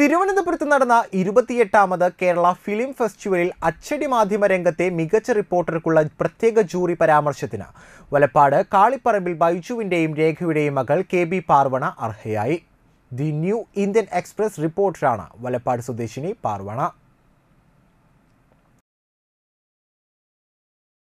തിരുവനന്തപുരത്ത് നടന്ന ഇരുപത്തിയെട്ടാമത് കേരള ഫിലിം ഫെസ്റ്റിവലിൽ അച്ചടി മാധ്യമ രംഗത്തെ മികച്ച റിപ്പോർട്ടർക്കുള്ള പ്രത്യേക ജൂറി പരാമർശത്തിന് വലപ്പാട് കാളിപ്പറമ്പിൽ ബൈജുവിൻ്റെയും രേഖയുടെയും മകൾ കെ ബി പാർവണ അർഹയായി ദി ന്യൂ ഇന്ത്യൻ എക്സ്പ്രസ് റിപ്പോർട്ടറാണ് വലപ്പാട് സ്വദേശിനി പാർവണ